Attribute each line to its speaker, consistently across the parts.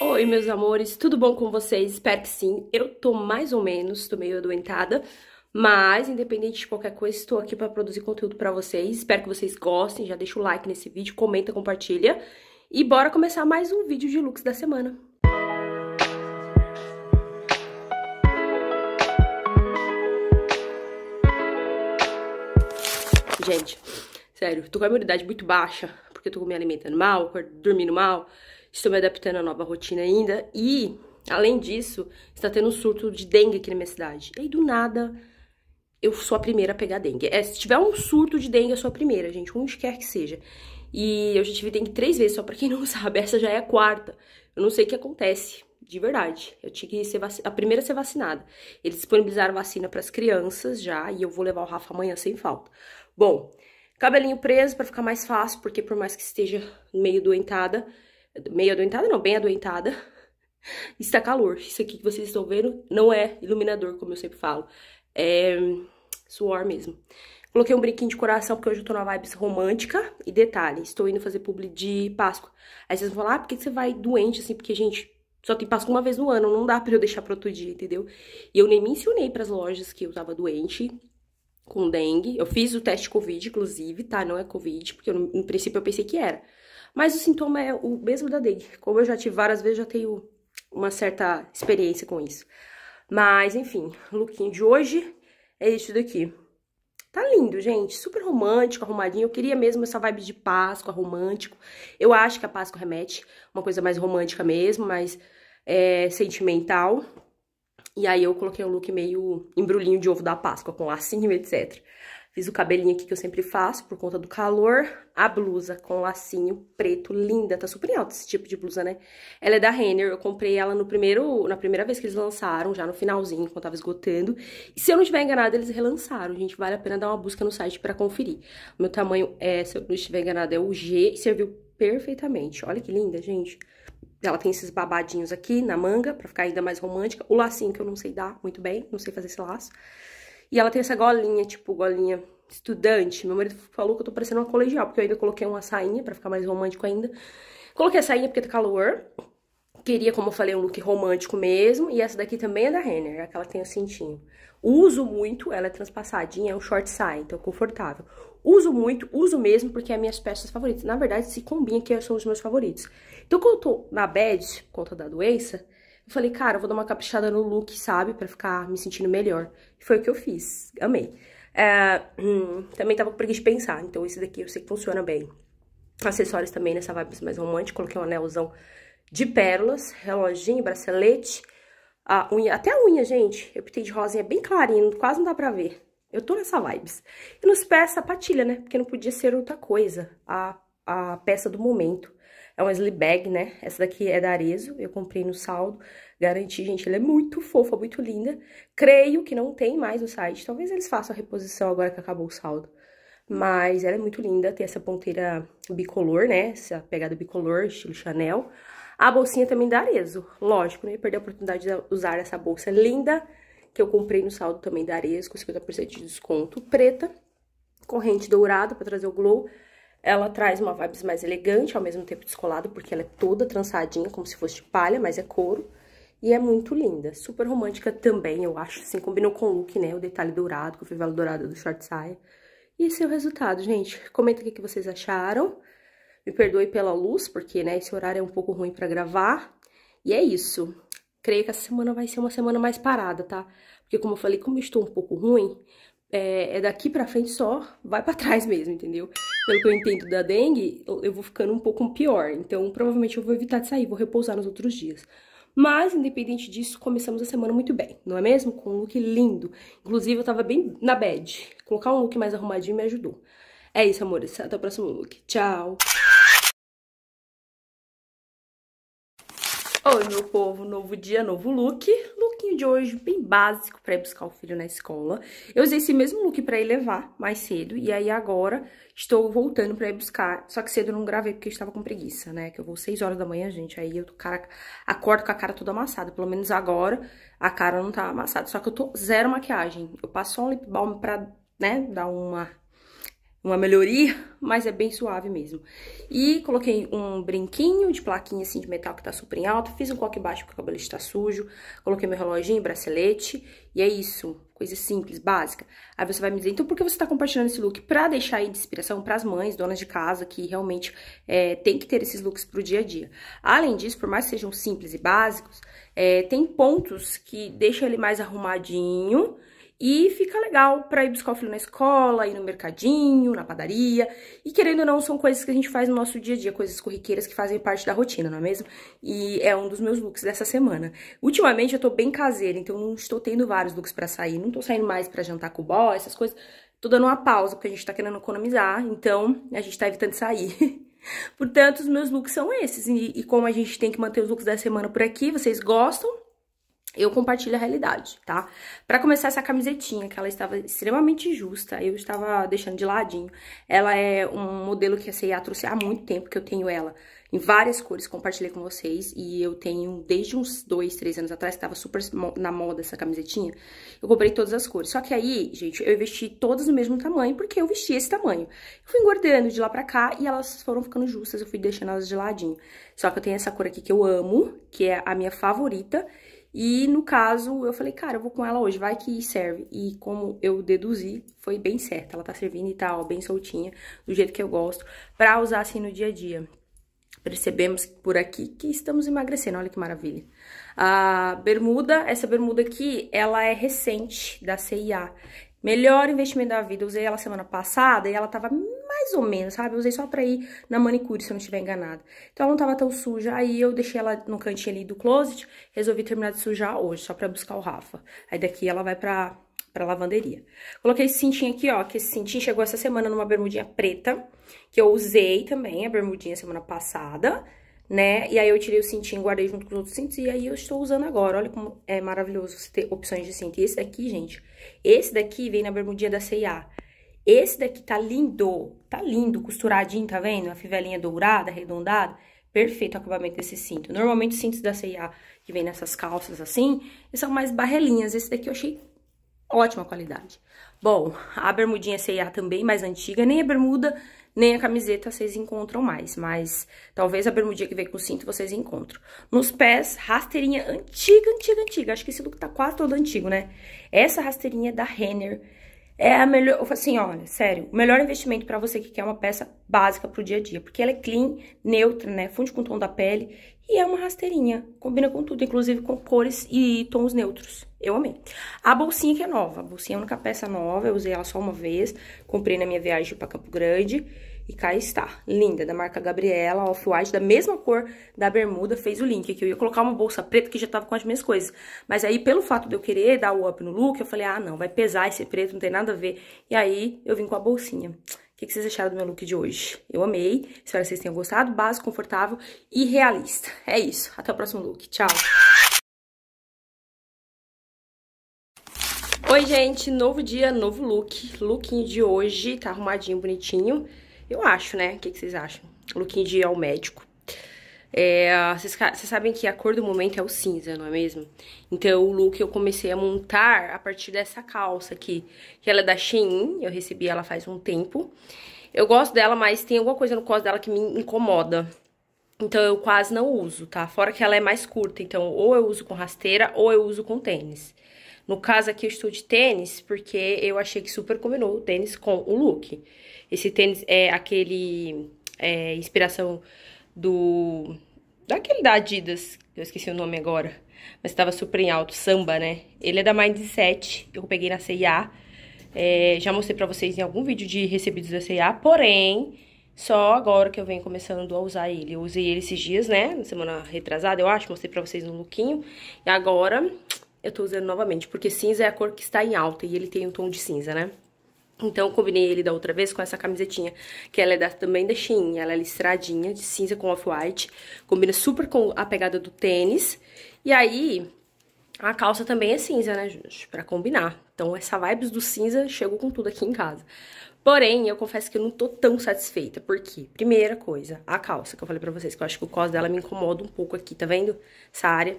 Speaker 1: Oi, meus amores, tudo bom com vocês? Espero que sim. Eu tô mais ou menos, tô meio adoentada, mas independente de qualquer coisa, estou aqui para produzir conteúdo para vocês. Espero que vocês gostem, já deixa o like nesse vídeo, comenta, compartilha e bora começar mais um vídeo de looks da semana. Gente, sério, tô com a imunidade muito baixa, porque eu tô me alimentando mal, dormindo mal. Estou me adaptando à nova rotina ainda. E, além disso, está tendo um surto de dengue aqui na minha cidade. E aí, do nada, eu sou a primeira a pegar dengue. É, se tiver um surto de dengue, eu sou a primeira, gente, onde quer que seja. E eu já tive dengue três vezes, só pra quem não sabe, essa já é a quarta. Eu não sei o que acontece, de verdade. Eu tinha que ser a primeira a ser vacinada. Eles disponibilizaram vacina para as crianças já, e eu vou levar o Rafa amanhã sem falta. Bom, cabelinho preso para ficar mais fácil, porque por mais que esteja meio doentada, meio adoentada, não, bem adoentada. Está calor. Isso aqui que vocês estão vendo não é iluminador, como eu sempre falo. É suor mesmo. Coloquei um brinquinho de coração porque hoje eu tô na vibes romântica. E detalhe, estou indo fazer publi de Páscoa. Aí vocês vão falar, ah, por que você vai doente assim? Porque, gente, só tem Páscoa uma vez no ano, não dá pra eu deixar pra outro dia, entendeu? E eu nem me pras lojas que eu tava doente com dengue. Eu fiz o teste Covid, inclusive, tá? Não é Covid, porque eu, no princípio eu pensei que era. Mas o sintoma é o mesmo da dengue. Como eu já tive várias vezes, já tenho uma certa experiência com isso. Mas, enfim, o lookinho de hoje é isso daqui. Tá lindo, gente. Super romântico, arrumadinho. Eu queria mesmo essa vibe de Páscoa, romântico. Eu acho que a Páscoa remete uma coisa mais romântica mesmo, mais é, sentimental. E aí eu coloquei um look meio embrulhinho de ovo da Páscoa, com lacinho, etc. Fiz o cabelinho aqui que eu sempre faço por conta do calor. A blusa com lacinho preto, linda. Tá super alta esse tipo de blusa, né? Ela é da Renner. Eu comprei ela no primeiro, na primeira vez que eles lançaram, já no finalzinho, quando tava esgotando. E se eu não estiver enganada, eles relançaram. Gente, vale a pena dar uma busca no site pra conferir. O meu tamanho é, se eu não estiver enganada, é o G. E serviu perfeitamente. Olha que linda, gente. Ela tem esses babadinhos aqui na manga, pra ficar ainda mais romântica. O lacinho que eu não sei dar muito bem, não sei fazer esse laço. E ela tem essa golinha, tipo, golinha estudante. Meu marido falou que eu tô parecendo uma colegial, porque eu ainda coloquei uma sainha pra ficar mais romântico ainda. Coloquei a sainha porque tá calor. Queria, como eu falei, um look romântico mesmo. E essa daqui também é da Renner, é aquela que tem o cintinho. Uso muito, ela é transpassadinha, é um short sai, então é confortável. Uso muito, uso mesmo, porque é minhas peças favoritas. Na verdade, se combina que são os meus favoritos. Então, quando eu tô na bed, conta da doença, eu falei, cara, eu vou dar uma caprichada no look, sabe? Pra ficar me sentindo melhor. E foi o que eu fiz. Amei. É, hum, também tava com preguiça de pensar, então esse daqui eu sei que funciona bem. Acessórios também nessa vibe mais romântica. Coloquei um anelzão de pérolas, reloginho, bracelete, a unha, até a unha, gente. Eu pintei de rosinha é bem clarinho, quase não dá pra ver. Eu tô nessa vibes. E nos pés, sapatilha, né? Porque não podia ser outra coisa. A, a peça do momento. É uma sleep bag, né? Essa daqui é da Arezzo, eu comprei no saldo. Garanti, gente, ela é muito fofa, muito linda. Creio que não tem mais no site. Talvez eles façam a reposição agora que acabou o saldo. Mas ela é muito linda, tem essa ponteira bicolor, né? Essa pegada bicolor, estilo Chanel. A bolsinha também da Arezzo, Lógico, não né? ia perder a oportunidade de usar essa bolsa linda que eu comprei no saldo também da Arezzo, com 50% de desconto. Preta, corrente dourada para trazer o glow. Ela traz uma vibes mais elegante, ao mesmo tempo descolada, porque ela é toda trançadinha, como se fosse de palha, mas é couro. E é muito linda, super romântica também, eu acho, assim, combinou com o look, né, o detalhe dourado, com o fivelo dourado do short saia. E esse é o resultado, gente. Comenta o que vocês acharam. Me perdoe pela luz, porque, né, esse horário é um pouco ruim pra gravar. E é isso. Creio que essa semana vai ser uma semana mais parada, tá? Porque como eu falei, como eu estou um pouco ruim, é, é daqui pra frente só, vai para trás mesmo, entendeu? Pelo que eu entendo da dengue, eu vou ficando um pouco pior. Então, provavelmente eu vou evitar de sair, vou repousar nos outros dias. Mas, independente disso, começamos a semana muito bem, não é mesmo? Com um look lindo. Inclusive, eu tava bem na bad. Colocar um look mais arrumadinho me ajudou. É isso, amores. Até o próximo look. Tchau! Oi, meu povo, novo dia, novo look. Lookinho de hoje bem básico para ir buscar o filho na escola. Eu usei esse mesmo look para ir levar mais cedo e aí agora estou voltando para ir buscar. Só que cedo eu não gravei porque eu estava com preguiça, né? Que eu vou 6 horas da manhã, gente, aí eu cara, acordo com a cara toda amassada. Pelo menos agora a cara não tá amassada, só que eu tô zero maquiagem. Eu passo um lip balm para, né, dar uma uma melhoria, mas é bem suave mesmo. E coloquei um brinquinho de plaquinha assim de metal que tá super em alta, fiz um coque baixo porque o cabelo está sujo, coloquei meu reloginho, bracelete, e é isso, coisa simples, básica. Aí você vai me dizer, então por que você tá compartilhando esse look? Pra deixar aí de inspiração pras mães, donas de casa, que realmente é, tem que ter esses looks pro dia a dia. Além disso, por mais que sejam simples e básicos, é, tem pontos que deixa ele mais arrumadinho, e fica legal para ir buscar o filho na escola, ir no mercadinho, na padaria. E querendo ou não, são coisas que a gente faz no nosso dia a dia, coisas corriqueiras que fazem parte da rotina, não é mesmo? E é um dos meus looks dessa semana. Ultimamente eu tô bem caseira, então não estou tendo vários looks para sair. Não tô saindo mais para jantar com o boy, essas coisas. Tô dando uma pausa, porque a gente tá querendo economizar, então a gente tá evitando sair. Portanto, os meus looks são esses. E, e como a gente tem que manter os looks da semana por aqui, vocês gostam, eu compartilho a realidade, tá? Para começar essa camisetinha, que ela estava extremamente justa, eu estava deixando de ladinho. Ela é um modelo que a C&A trouxe há muito tempo, que eu tenho ela em várias cores, compartilhei com vocês. E eu tenho, desde uns dois, três anos atrás, estava super na moda essa camisetinha. Eu comprei todas as cores. Só que aí, gente, eu vesti todas no mesmo tamanho, porque eu vesti esse tamanho. Eu fui engordando de lá pra cá e elas foram ficando justas, eu fui deixando elas de ladinho. Só que eu tenho essa cor aqui que eu amo, que é a minha favorita. E no caso, eu falei, cara, eu vou com ela hoje, vai que serve. E como eu deduzi, foi bem certa. Ela tá servindo e tal, bem soltinha, do jeito que eu gosto, pra usar assim no dia a dia. Percebemos por aqui que estamos emagrecendo, olha que maravilha. A bermuda, essa bermuda aqui, ela é recente, da CIA. Melhor investimento da vida, usei ela semana passada e ela tava mais ou menos, sabe? Eu usei só pra ir na manicure, se eu não estiver enganada. Então ela não tava tão suja, aí eu deixei ela no cantinho ali do closet, resolvi terminar de sujar hoje, só pra buscar o Rafa. Aí daqui ela vai pra, pra lavanderia. Coloquei esse cintinho aqui, ó, que esse cintinho chegou essa semana numa bermudinha preta, que eu usei também, a bermudinha semana passada, né? E aí eu tirei o cintinho, guardei junto com os outros cintos, e aí eu estou usando agora. Olha como é maravilhoso você ter opções de cinto. E esse daqui, gente, esse daqui vem na bermudinha da C&A. Esse daqui tá lindo, tá lindo, costuradinho, tá vendo? A fivelinha dourada, arredondada. Perfeito o acabamento desse cinto. Normalmente os cintos da C&A que vem nessas calças assim, são mais barrelinhas. Esse daqui eu achei ótima qualidade. Bom, a bermudinha C&A também, mais antiga. Nem a bermuda, nem a camiseta vocês encontram mais. Mas talvez a bermudinha que vem com cinto vocês encontram. Nos pés, rasteirinha antiga, antiga, antiga. Acho que esse look tá quase todo antigo, né? Essa rasteirinha é da Renner é a melhor, assim, olha, sério, o melhor investimento para você que quer uma peça básica pro dia a dia, porque ela é clean, neutra, né? Funde com o tom da pele e é uma rasteirinha, combina com tudo, inclusive com cores e tons neutros. Eu amei. A bolsinha que é nova, a bolsinha é a única peça nova, eu usei ela só uma vez, comprei na minha viagem para Campo Grande. E cá está, linda, da marca Gabriela, Off-White, da mesma cor da bermuda, fez o link aqui. Eu ia colocar uma bolsa preta que já tava com as minhas coisas. Mas aí, pelo fato de eu querer dar o up no look, eu falei, ah, não, vai pesar esse preto, não tem nada a ver. E aí, eu vim com a bolsinha. O que, que vocês acharam do meu look de hoje? Eu amei, espero que vocês tenham gostado, básico, confortável e realista. É isso, até o próximo look, tchau! Oi, gente, novo dia, novo look. Lookinho de hoje, tá arrumadinho, bonitinho. Eu acho, né? O que, que vocês acham? O lookinho de ir ao médico. É, vocês, vocês, sabem que a cor do momento é o cinza, não é mesmo? Então o look eu comecei a montar a partir dessa calça aqui, que ela é da Shein, eu recebi ela faz um tempo. Eu gosto dela, mas tem alguma coisa no cos dela que me incomoda. Então eu quase não uso, tá? Fora que ela é mais curta, então ou eu uso com rasteira ou eu uso com tênis. No caso aqui eu estou de tênis, porque eu achei que super combinou o tênis com o look. Esse tênis é aquele... É, inspiração do... Daquele da Adidas, eu esqueci o nome agora, mas estava super em alto, Samba, né? Ele é da Mindset, eu peguei na C&A, é, já mostrei pra vocês em algum vídeo de recebidos da C&A, porém, só agora que eu venho começando a usar ele. Eu usei ele esses dias, né? Na semana retrasada, eu acho. Mostrei pra vocês no lookinho. E agora eu tô usando novamente, porque cinza é a cor que está em alta e ele tem um tom de cinza, né? Então, eu combinei ele da outra vez com essa camisetinha, que ela é da, também da Shein, ela é listradinha, de cinza com off-white, combina super com a pegada do tênis, e aí, a calça também é cinza, né, gente, pra combinar. Então, essa vibes do cinza chegou com tudo aqui em casa. Porém, eu confesso que eu não tô tão satisfeita, porque, primeira coisa, a calça, que eu falei pra vocês, que eu acho que o cos dela me incomoda um pouco aqui, tá vendo? Essa área.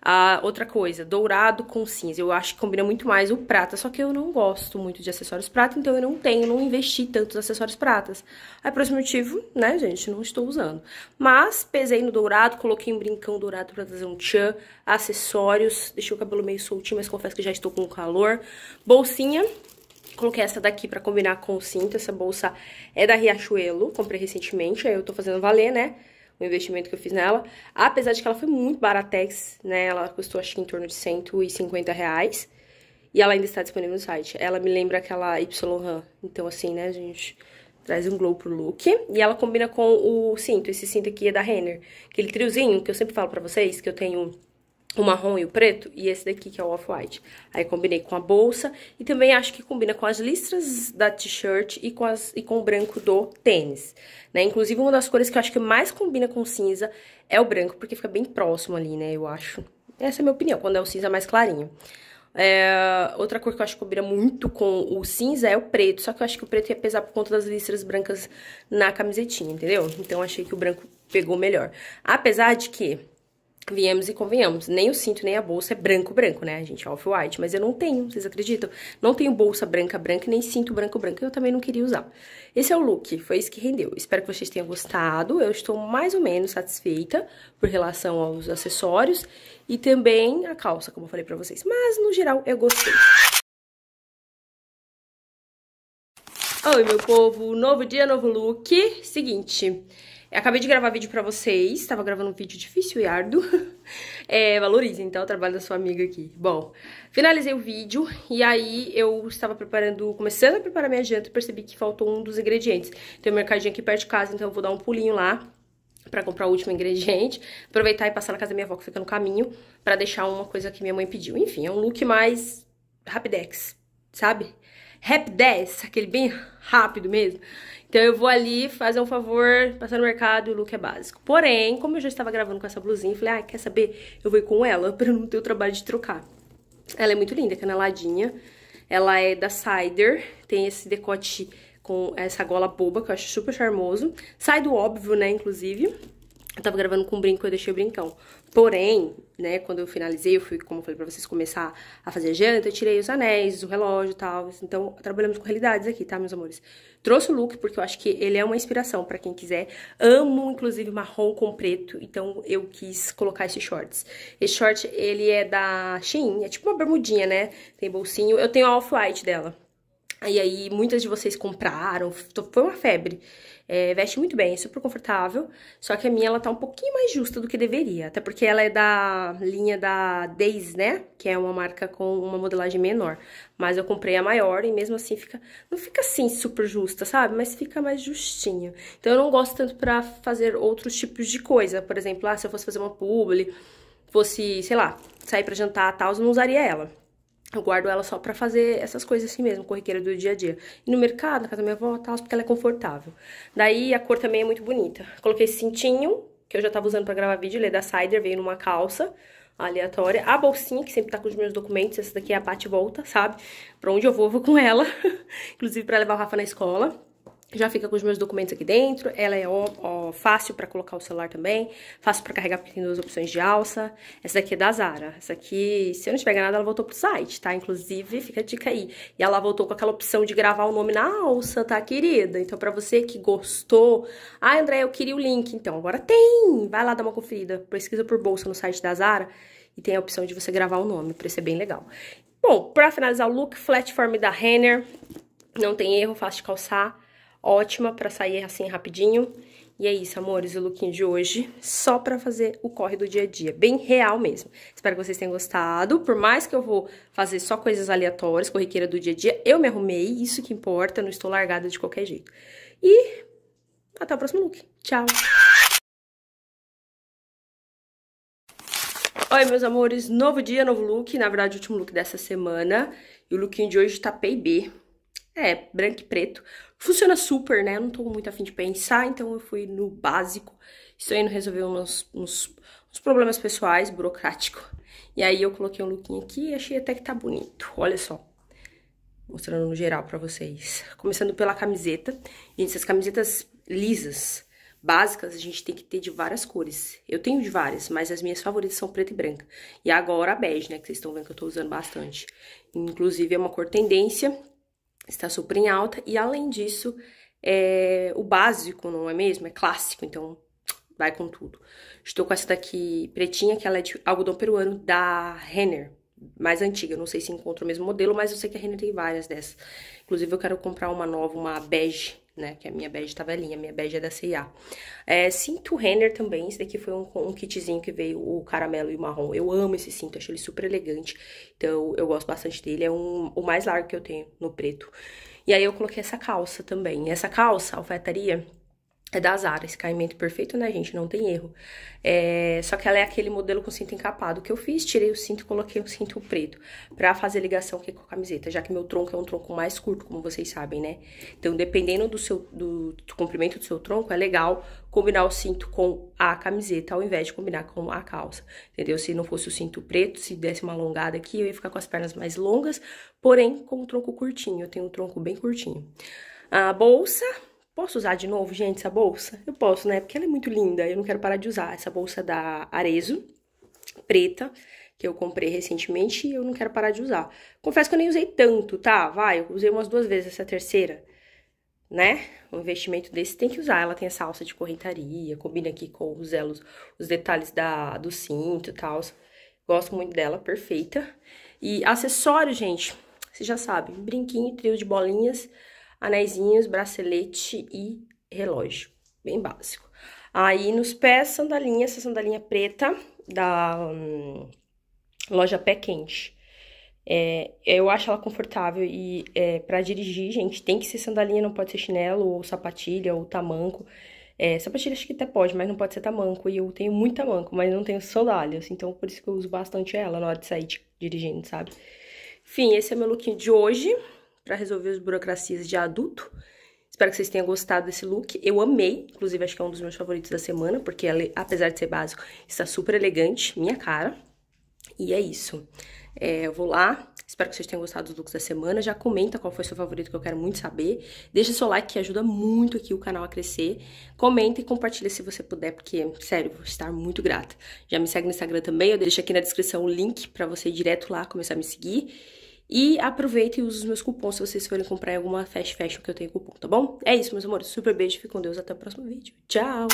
Speaker 1: Ah, outra coisa, dourado com cinza, eu acho que combina muito mais o prata, só que eu não gosto muito de acessórios prata, então eu não tenho, não investi tantos acessórios pratas. Aí, por esse motivo, né, gente, não estou usando. Mas, pesei no dourado, coloquei um brincão dourado pra fazer um tchan, acessórios, deixei o cabelo meio soltinho, mas confesso que já estou com calor, bolsinha... Coloquei essa daqui pra combinar com o cinto, essa bolsa é da Riachuelo, comprei recentemente, aí eu tô fazendo valer, né? O investimento que eu fiz nela. Apesar de que ela foi muito baratex, né? Ela custou acho que em torno de 150 reais. E ela ainda está disponível no site. Ela me lembra aquela YRAN. Então, assim, né, gente? Traz um glow pro look. E ela combina com o cinto. Esse cinto aqui é da Renner. Aquele triozinho que eu sempre falo pra vocês, que eu tenho o marrom e o preto, e esse daqui que é o off-white. Aí combinei com a bolsa, e também acho que combina com as listras da t-shirt e, com as, e com o branco do tênis, né? Inclusive, uma das cores que eu acho que mais combina com cinza é o branco, porque fica bem próximo ali, né, eu acho. Essa é a minha opinião, quando é o cinza mais clarinho. É, outra cor que eu acho que combina muito com o cinza é o preto, só que eu acho que o preto ia pesar por conta das listras brancas na camisetinha, entendeu? Então, achei que o branco pegou melhor. Apesar de que Viemos e convenhamos, nem o cinto nem a bolsa é branco, branco, né, a gente? É off-white, mas eu não tenho, vocês acreditam? Não tenho bolsa branca, branca, nem cinto branco, branco, eu também não queria usar. Esse é o look, foi isso que rendeu. Espero que vocês tenham gostado, eu estou mais ou menos satisfeita por relação aos acessórios e também a calça, como eu falei pra vocês. Mas, no geral, eu gostei. Oi, meu povo, novo dia, novo look. Seguinte, eu acabei de gravar vídeo pra vocês, tava gravando um vídeo difícil e árduo. É, Então, O trabalho da sua amiga aqui. Bom, finalizei o vídeo e aí eu estava preparando, começando a preparar minha janta e percebi que faltou um dos ingredientes. Tem um mercadinho aqui perto de casa, então eu vou dar um pulinho lá para comprar o último ingrediente, aproveitar e passar na casa da minha avó que fica no caminho, para deixar uma coisa que minha mãe pediu. Enfim, é um look mais rapidex, sabe? Rapidex, aquele bem rápido mesmo. Então eu vou ali fazer um favor, passar no mercado e o look é básico. Porém, como eu já estava gravando com essa blusinha, eu falei, ah, quer saber? Eu vou ir com ela pra não ter o trabalho de trocar. Ela é muito linda, caneladinha. É ela é da Cider, tem esse decote com essa gola boba, que eu acho super charmoso. Sai do óbvio, né, inclusive. Eu tava gravando com um brinco, eu deixei o brincão. Porém, né, quando eu finalizei, eu fui, como eu falei pra vocês, começar a fazer janta, eu tirei os anéis, o relógio e tal. Então, trabalhamos com realidades aqui, tá, meus amores? Trouxe o look porque eu acho que ele é uma inspiração para quem quiser. Amo, inclusive, marrom com preto, então eu quis colocar esses shorts. Esse short, ele é da Shein, é tipo uma bermudinha, né? Tem bolsinho. Eu tenho a off-white dela. E aí, muitas de vocês compraram, foi uma febre. É, veste muito bem, é super confortável, só que a minha ela tá um pouquinho mais justa do que deveria, até porque ela é da linha da Days, né? Que é uma marca com uma modelagem menor, mas eu comprei a maior e mesmo assim fica, não fica assim super justa, sabe? Mas fica mais justinha. Então eu não gosto tanto pra fazer outros tipos de coisa, por exemplo, ah, se eu fosse fazer uma publi, fosse, sei lá, sair pra jantar e tal, eu não usaria ela. Eu guardo ela só para fazer essas coisas assim mesmo, corriqueira do dia a dia. E no mercado, na casa da minha avó, tal, porque ela é confortável. Daí a cor também é muito bonita. Coloquei esse cintinho, que eu já tava usando para gravar vídeo, ele é da Cider, veio numa calça aleatória. A bolsinha, que sempre tá com os meus documentos, essa daqui é a bate-volta, sabe? Pra onde eu vou, eu vou com ela. Inclusive para levar o Rafa na escola já fica com os meus documentos aqui dentro. Ela é ó, ó, fácil para colocar o celular também, fácil para carregar porque tem duas opções de alça. Essa daqui é da Zara. Essa aqui, se eu não tiver nada ela voltou pro site, tá? Inclusive, fica a dica aí. E ela voltou com aquela opção de gravar o nome na alça, tá, querida? Então, para você que gostou, ah, André, eu queria o link. Então, agora tem. Vai lá dar uma conferida, pesquisa por bolsa no site da Zara e tem a opção de você gravar o nome, pra preço é bem legal. Bom, para finalizar o look, flat form da Renner. Não tem erro, fácil de calçar ótima para sair assim rapidinho. E é isso, amores, o lookinho de hoje, só pra fazer o corre do dia a dia, bem real mesmo. Espero que vocês tenham gostado, por mais que eu vou fazer só coisas aleatórias, corriqueira do dia a dia, eu me arrumei, isso que importa, não estou largada de qualquer jeito. E até o próximo look, tchau! Oi, meus amores, novo dia, novo look, na verdade, o último look dessa semana, e o lookinho de hoje tá P&B, é, branco e preto. Funciona super, né? Eu não tô muito afim de pensar, então eu fui no básico. Estou indo resolver uns, uns, uns problemas pessoais, burocrático. E aí eu coloquei um lookinho aqui e achei até que tá bonito. Olha só. Mostrando no geral pra vocês. Começando pela camiseta. Gente, essas camisetas lisas, básicas, a gente tem que ter de várias cores. Eu tenho de várias, mas as minhas favoritas são preta e branca. E agora a bege, né? Que vocês estão vendo que eu tô usando bastante. Inclusive é uma cor tendência está super em alta. E além disso, é o básico, não é mesmo? É clássico, então vai com tudo. Estou com essa daqui pretinha, que ela é de algodão peruano da Renner, mais antiga. Não sei se encontro o mesmo modelo, mas eu sei que a Renner tem várias dessas. Inclusive, eu quero comprar uma nova, uma bege, né? Que a minha bege tá velhinha, a minha bege é da C&A. É, cinto Renner também, esse daqui foi um, um, kitzinho que veio o caramelo e o marrom. Eu amo esse cinto, acho ele super elegante, então eu gosto bastante dele. É um, o mais largo que eu tenho no preto. E aí eu coloquei essa calça também. Essa calça, alfaiataria, é das áreas, caimento perfeito, né, gente? Não tem erro. É... Só que ela é aquele modelo com cinto encapado que eu fiz, tirei o cinto e coloquei um cinto preto pra fazer ligação aqui com a camiseta, já que meu tronco é um tronco mais curto, como vocês sabem, né? Então, dependendo do seu do, do comprimento do seu tronco, é legal combinar o cinto com a camiseta ao invés de combinar com a calça, entendeu? Se não fosse o cinto preto, se desse uma alongada aqui, eu ia ficar com as pernas mais longas, porém com o tronco curtinho. Eu tenho um tronco bem curtinho. A bolsa Posso usar de novo, gente, essa bolsa? Eu posso, né? Porque ela é muito linda, eu não quero parar de usar. Essa bolsa da Arezo, preta, que eu comprei recentemente e eu não quero parar de usar. Confesso que eu nem usei tanto, tá? Vai, eu usei umas duas vezes essa terceira, né? Um investimento desse tem que usar. Ela tem essa alça de correntaria, combina aqui com os elos, os detalhes da, do cinto e tal. Gosto muito dela, perfeita. E acessório, gente, Você já sabe. brinquinho, trio de bolinhas anéisinhos, bracelete e relógio, bem básico. Aí nos pés, sandalinha, essa sandalinha preta da hum, loja Pé Quente. É, eu acho ela confortável e é, para dirigir, gente, tem que ser sandalinha, não pode ser chinelo ou sapatilha ou tamanco. É, sapatilha acho que até pode, mas não pode ser tamanco. E eu tenho muito tamanco, mas não tenho sandálias. Então, por isso que eu uso bastante ela na hora de sair de, tipo, dirigindo, sabe? Enfim, esse é meu lookinho de hoje para resolver as burocracias de adulto. Espero que vocês tenham gostado desse look. Eu amei, inclusive acho que é um dos meus favoritos da semana, porque ela, apesar de ser básico, está super elegante, minha cara. E é isso. É, eu vou lá. Espero que vocês tenham gostado dos looks da semana. Já comenta qual foi seu favorito, que eu quero muito saber. Deixa seu like, que ajuda muito aqui o canal a crescer. Comenta e compartilha se você puder, porque, sério, vou estar muito grata. Já me segue no Instagram também. Eu deixo aqui na descrição o link para você ir direto lá começar a me seguir. E aproveita e use os meus cupons se vocês forem comprar em alguma fast fashion que eu tenho cupom, tá bom? É isso, meus amores. Super beijo, fique com Deus. Até o próximo vídeo. Tchau!